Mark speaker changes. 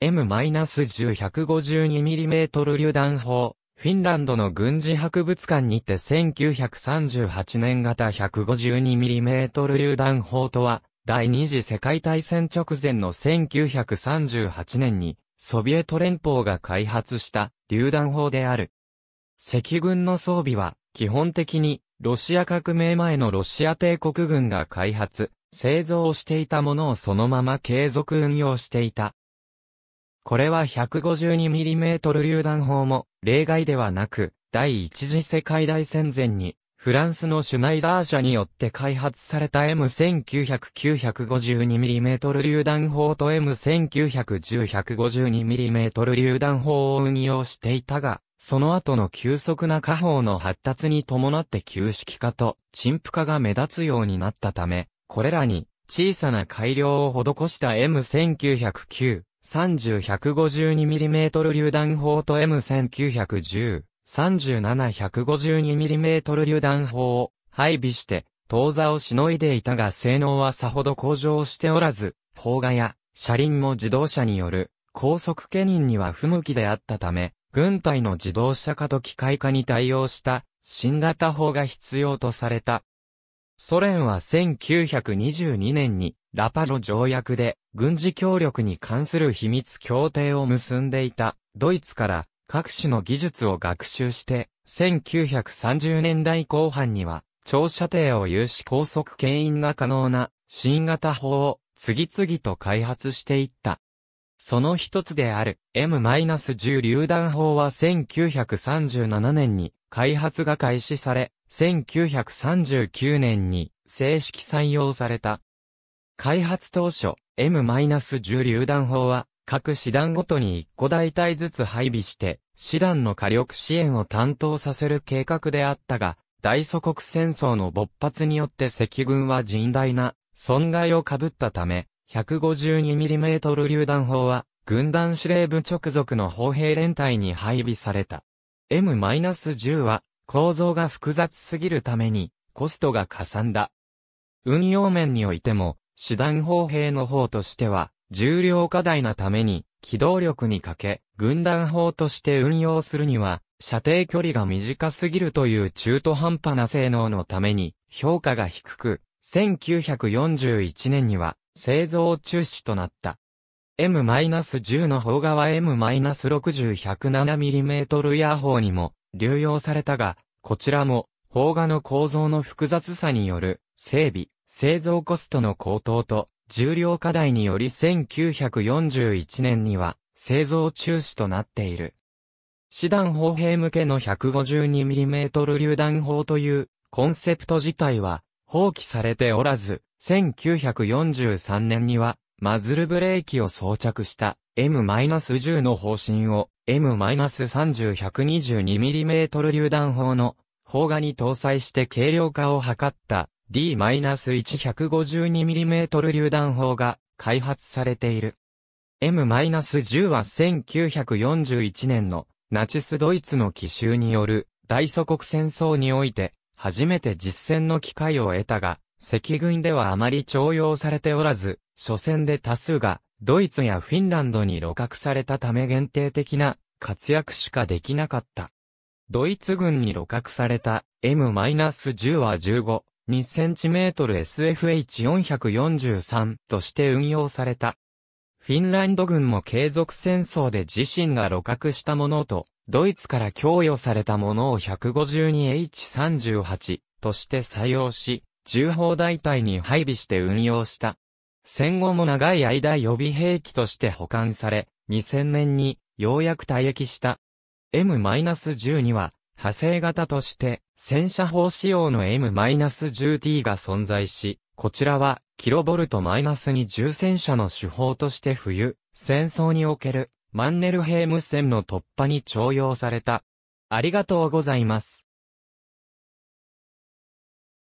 Speaker 1: m 1 0 1 5 2 m m 榴弾砲、フィンランドの軍事博物館にて1938年型 152mm 榴弾砲とは、第二次世界大戦直前の1938年に、ソビエト連邦が開発した榴弾砲である。赤軍の装備は、基本的に、ロシア革命前のロシア帝国軍が開発、製造していたものをそのまま継続運用していた。これは 152mm 榴弾砲も例外ではなく、第一次世界大戦前に、フランスのシュナイダー社によって開発された M1900-952mm 榴弾砲と M1910-152mm 榴弾砲を運用していたが、その後の急速な火砲の発達に伴って旧式化と陳腐化が目立つようになったため、これらに小さな改良を施した M1909 30-152mm 榴弾砲と M1910、37-152mm 榴弾砲を配備して、当座をしのいでいたが性能はさほど向上しておらず、砲画や車輪も自動車による高速懸任には不向きであったため、軍隊の自動車化と機械化に対応した新型砲が必要とされた。ソ連は1922年にラパロ条約で軍事協力に関する秘密協定を結んでいたドイツから各種の技術を学習して1930年代後半には長射程を有し高速牽引が可能な新型砲を次々と開発していった。その一つである M-10 榴弾砲は1937年に開発が開始され、1939年に正式採用された。開発当初、M-10 榴弾砲は、各師団ごとに1個大隊ずつ配備して、師団の火力支援を担当させる計画であったが、大祖国戦争の勃発によって赤軍は甚大な損害を被ったため、152mm 榴弾砲は、軍団司令部直属の砲兵連隊に配備された。M-10 は、構造が複雑すぎるために、コストがかさんだ。運用面においても、師団砲兵の方としては、重量課題なために、機動力にかけ、軍団砲として運用するには、射程距離が短すぎるという中途半端な性能のために、評価が低く、1941年には、製造中止となった。M-10 の砲側 M-60 107mm ヤー砲にも流用されたが、こちらも砲画の構造の複雑さによる整備、製造コストの高騰と重量課題により1941年には製造中止となっている。師団砲兵向けの 152mm 榴弾砲というコンセプト自体は放棄されておらず、1943年にはマズルブレーキを装着した M-10 の方針を M-30-122mm 榴弾砲の砲画に搭載して軽量化を図った D-152mm 榴弾砲が開発されている。M-10 は1941年のナチスドイツの奇襲による大祖国戦争において初めて実戦の機会を得たが、赤軍ではあまり徴用されておらず、初戦で多数がドイツやフィンランドに露獲されたため限定的な活躍しかできなかった。ドイツ軍に露獲された M-10 は15、2cm SFH443 として運用された。フィンランド軍も継続戦争で自身が露獲したものと、ドイツから供与されたものを 152H38 として採用し、重砲大隊に配備して運用した。戦後も長い間予備兵器として保管され、2000年にようやく退役した。M-12 は、派生型として、戦車砲仕様の M-10T が存在し、こちらは、キロボルト2重戦車の手法として冬、戦争における、マンネルヘーム戦の突破に徴用された。ありがとうございます。